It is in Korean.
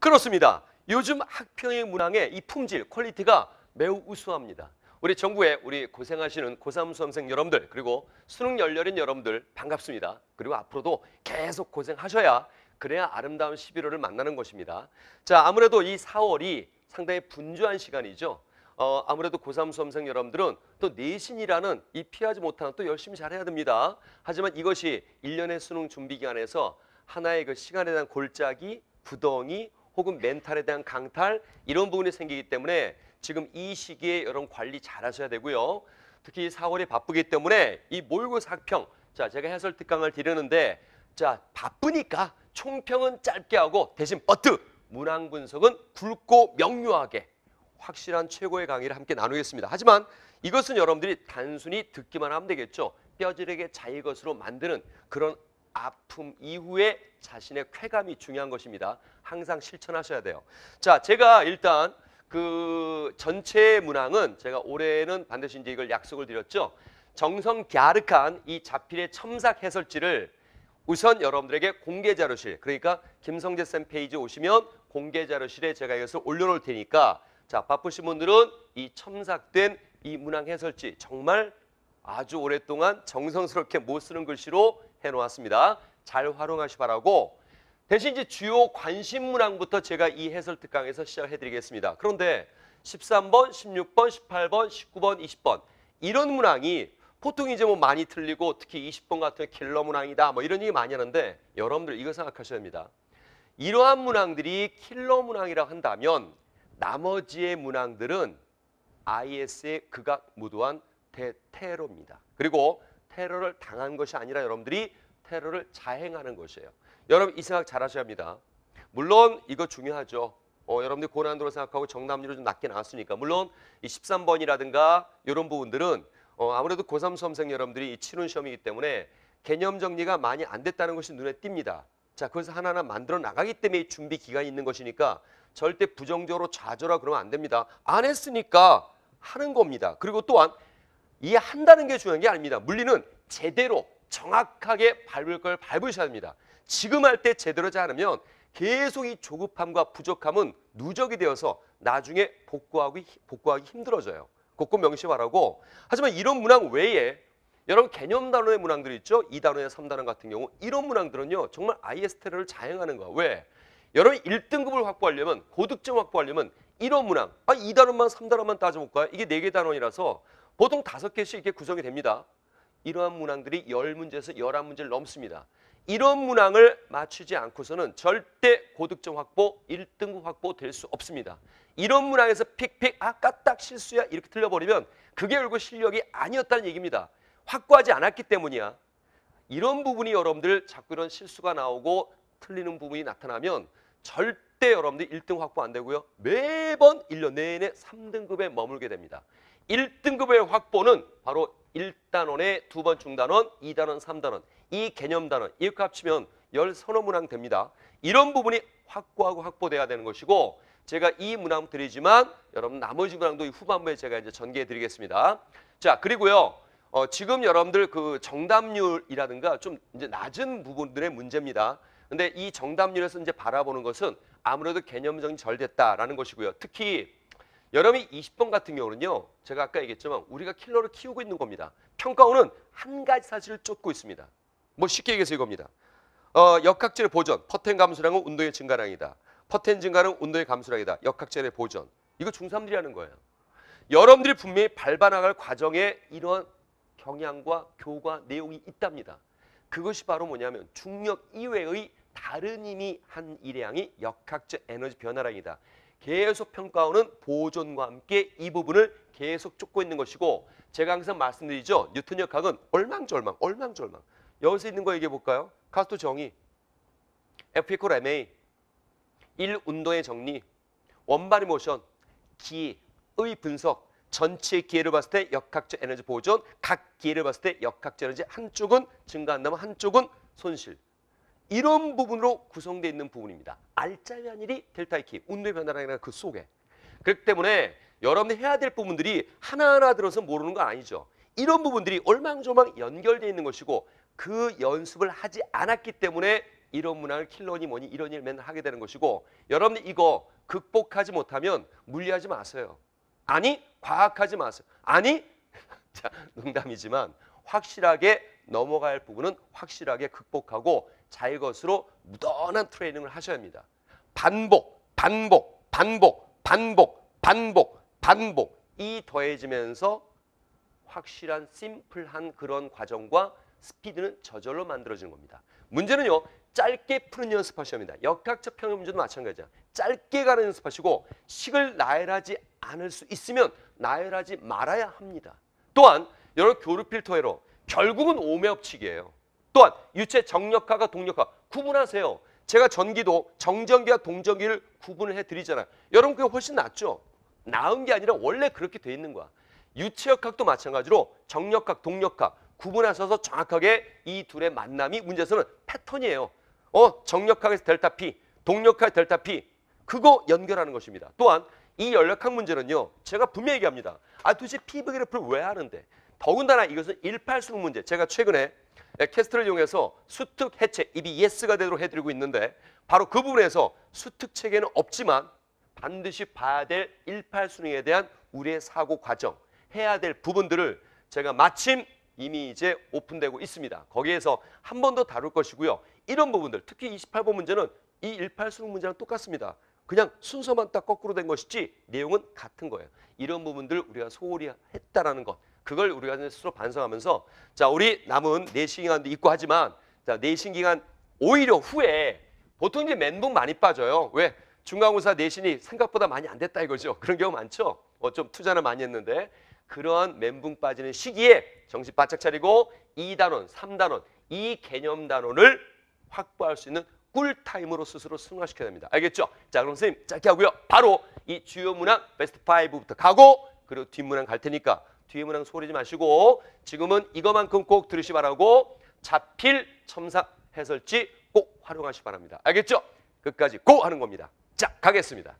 그렇습니다. 요즘 학평의 문항에 이 품질, 퀄리티가 매우 우수합니다. 우리 정부에 우리 고생하시는 고3 수험생 여러분들 그리고 수능 열렬인 여러분들 반갑습니다. 그리고 앞으로도 계속 고생하셔야 그래야 아름다운 11월을 만나는 것입니다. 자 아무래도 이 4월이 상당히 분주한 시간이죠. 어, 아무래도 고3 수험생 여러분들은 또 내신이라는 이 피하지 못하는 또 열심히 잘해야 됩니다. 하지만 이것이 일년의 수능 준비 기간에서 하나의 그 시간에 대한 골짜기, 부덩이, 혹은 멘탈에 대한 강탈 이런 부분이 생기기 때문에 지금 이 시기에 여러분 관리 잘 하셔야 되고요. 특히 4월이 바쁘기 때문에 이 몰고사평 자 제가 해설 특강을 드리는데 자 바쁘니까 총평은 짧게 하고 대신 버트 문항 분석은 굵고 명료하게 확실한 최고의 강의를 함께 나누겠습니다. 하지만 이것은 여러분들이 단순히 듣기만 하면 되겠죠. 뼈저리게 자의 것으로 만드는 그런 아픔 이후에 자신의 쾌감이 중요한 것입니다. 항상 실천하셔야 돼요. 자, 제가 일단 그 전체 문항은 제가 올해는 반드시 이제 이걸 약속을 드렸죠. 정성 갸륵한 이 자필의 첨삭 해설지를 우선 여러분들에게 공개 자료실 그러니까 김성재 쌤 페이지 오시면 공개 자료실에 제가 이것을 올려놓을 테니까 자 바쁘신 분들은 이 첨삭된 이 문항 해설지 정말 아주 오랫동안 정성스럽게 못 쓰는 글씨로 해 놓았습니다. 잘 활용하시 바라고 대신 이제 주요 관심 문항부터 제가 이 해설 특강에서 시작해 드리겠습니다. 그런데 13번, 16번, 18번, 19번, 20번 이런 문항이 보통 이제 뭐 많이 틀리고 특히 20번 같은 킬러 문항이다 뭐 이런 얘기 많이 하는데 여러분들 이거 생각하셔야 됩니다. 이러한 문항들이 킬러 문항이라고 한다면 나머지의 문항들은 IS의 극악 무도한 대테러입니다. 그리고 테러를 당한 것이 아니라 여러분들이 테러를 자행하는 것이에요. 여러분 이 생각 잘 하셔야 합니다. 물론 이거 중요하죠. 어, 여러분들 이 고난도로 생각하고 정답률이 좀 낮게 나왔으니까 물론 이 13번이라든가 이런 부분들은 어, 아무래도 고3 수험생 여러분들이 치는 시험이기 때문에 개념 정리가 많이 안 됐다는 것이 눈에 띕니다. 자, 그래서 하나하나 만들어 나가기 때문에 준비 기간이 있는 것이니까 절대 부정적으로 좌절하 그러면 안 됩니다. 안 했으니까 하는 겁니다. 그리고 또한 이해한다는 게 중요한 게 아닙니다. 물리는 제대로 정확하게 밟을 걸 밟으셔야 됩니다. 지금 할 때 제대로 하지 않으면 계속 이 조급함과 부족함은 누적이 되어서 나중에 복구하기, 복구하기 힘들어져요. 곧꼭 명심하라고. 하지만 이런 문항 외에 여러분 개념 단원의 문항들 있죠. 2단원의 3단원 같은 경우 이런 문항들은요. 정말 IS 테러를 자행하는 거야. 왜? 여러분 1등급을 확보하려면 고득점 확보하려면 이런 문항 아 2단원만 3단원만 따져볼까요? 이게 4개 단원이라서 보통 다섯 개씩 이렇게 구성이 됩니다. 이러한 문항들이 열문제에서 열한 문제를 넘습니다. 이런 문항을 맞추지 않고서는 절대 고득점 확보, 1등 급 확보 될 수 없습니다. 이런 문항에서 픽픽 아까 딱 실수야 이렇게 틀려버리면 그게 결국 실력이 아니었다는 얘기입니다. 확보하지 않았기 때문이야. 이런 부분이 여러분들 자꾸 이런 실수가 나오고 틀리는 부분이 나타나면 절대 여러분들 1등 확보 안 되고요. 매번 1년 내내 3등급에 머물게 됩니다. 1등급의 확보는 바로 1단원의 두번 중단원, 2단원, 3단원 이 개념단원 이렇게 합치면 열서너 문항 됩니다. 이런 부분이 확고하고 확보돼야 되는 것이고 제가 이 문항 드리지만 여러분 나머지 문항도 후반부에 제가 이제 전개해 드리겠습니다. 자 그리고요. 어, 지금 여러분들 그 정답률이라든가 좀 이제 낮은 부분들의 문제입니다. 근데 이 정답률에서 이제 바라보는 것은 아무래도 개념 정이 절됐다라는 것이고요. 특히 여러분이 20번 같은 경우는요. 제가 아까 얘기했지만 우리가 킬러를 키우고 있는 겁니다. 평가원은 한 가지 사실을 쫓고 있습니다. 뭐 쉽게 얘기해서 이겁니다. 어, 역학질의 보존, 퍼텐 감소량은 운동의 증가량이다. 퍼텐 증가는 운동의 감소량이다. 역학질의 보존. 이거 중3들이 하는 거예요. 여러분들이 분명히 밟아나갈 과정에 이런 경향과 교과 내용이 있답니다. 그것이 바로 뭐냐면 중력 이외의 다른 힘미한일양이 역학적 에너지 변화량이다. 계속 평가원은 보존과 함께 이 부분을 계속 쫓고 있는 것이고 제가 항상 말씀드리죠. 뉴턴 역학은 얼망절망얼망절망 여기서 있는 거 얘기해 볼까요? 카스토 정의, F 이퀄 MA, 1 운동의 정리, 원바리 모션, 기의 분석, 전체 기회를 봤을 때 역학적 에너지 보존, 각 기회를 봤을 때 역학적 에너지 한쪽은 증가한다면 한쪽은 손실. 이런 부분으로 구성되어 있는 부분입니다. 알짜의 한일이 델타의 키, 운도의 변화라는 그 속에. 그렇기 때문에 여러분이 해야 될 부분들이 하나하나 들어서 모르는 거 아니죠. 이런 부분들이 얼망조망 연결되어 있는 것이고 그 연습을 하지 않았기 때문에 이런 문항을 킬러니 뭐니 이런 일 맨날 하게 되는 것이고 여러분 이거 극복하지 못하면 물리하지 마세요. 아니 과학하지 마세요. 아니 자 농담이지만 확실하게 넘어갈 부분은 확실하게 극복하고 잘 것으로 무던한 트레이닝을 하셔야 합니다. 반복, 반복, 반복, 반복, 반복, 반복 이 더해지면서 확실한 심플한 그런 과정과 스피드는 저절로 만들어지는 겁니다. 문제는요. 짧게 푸는 연습하셔야 합니다. 역학적 평형 문제도 마찬가지야. 짧게 가는 연습하시고 식을 나열하지 않을 수 있으면 나열하지 말아야 합니다. 또한 여러 교류 필터에로 결국은 오매업칙이에요 또한 유체 정력화가 동력화 구분하세요. 제가 전기도 정전기와 동전기를 구분을 해드리잖아요. 여러분 그게 훨씬 낫죠? 나은 게 아니라 원래 그렇게 돼 있는 거야. 유체역학도 마찬가지로 정력학, 동력학 구분하셔서 정확하게 이 둘의 만남이 문제에서는 패턴이에요. 어, 정력학에서 델타 P, 동력학 델타 P 그거 연결하는 것입니다. 또한 이 연력학 문제는요. 제가 분명히 얘기합니다. 아 도대체 피부 그래프를 왜 하는데? 더군다나 이것은 18수능 문제. 제가 최근에 예, 캐스트를 이용해서 수특 해체, 입이 예스가 되도록 해드리고 있는데 바로 그 부분에서 수특 체계는 없지만 반드시 봐야 될 18수능에 대한 우리의 사고 과정, 해야 될 부분들을 제가 마침 이미 이제 오픈되고 있습니다. 거기에서 한 번 더 다룰 것이고요. 이런 부분들, 특히 28번 문제는 이 18수능 문제랑 똑같습니다. 그냥 순서만 딱 거꾸로 된 것이지 내용은 같은 거예요. 이런 부분들 우리가 소홀히 했다라는 것. 그걸 우리가 스스로 반성하면서 자 우리 남은 내신 기간도 있고 하지만 자 내신 기간 오히려 후에 보통 이제 멘붕 많이 빠져요. 왜? 중간고사 내신이 생각보다 많이 안 됐다 이거죠. 그런 경우 많죠. 어, 좀 투자는 많이 했는데 그러한 멘붕 빠지는 시기에 정신 바짝 차리고 이단원삼단원이 개념 단원을 확보할 수 있는 꿀타임으로 스스로 승화시켜야 됩니다. 알겠죠? 자, 그럼 선생님 짧게 하고요. 바로 이 주요 문항 베스트 5부터 가고 그리고 뒷문항 갈 테니까 뒤에 문항 소리지 마시고 지금은 이것만큼꼭 들으시 바라고 자필 첨삭 해설지 꼭 활용하시 바랍니다. 알겠죠? 끝까지 고 하는 겁니다. 자 가겠습니다.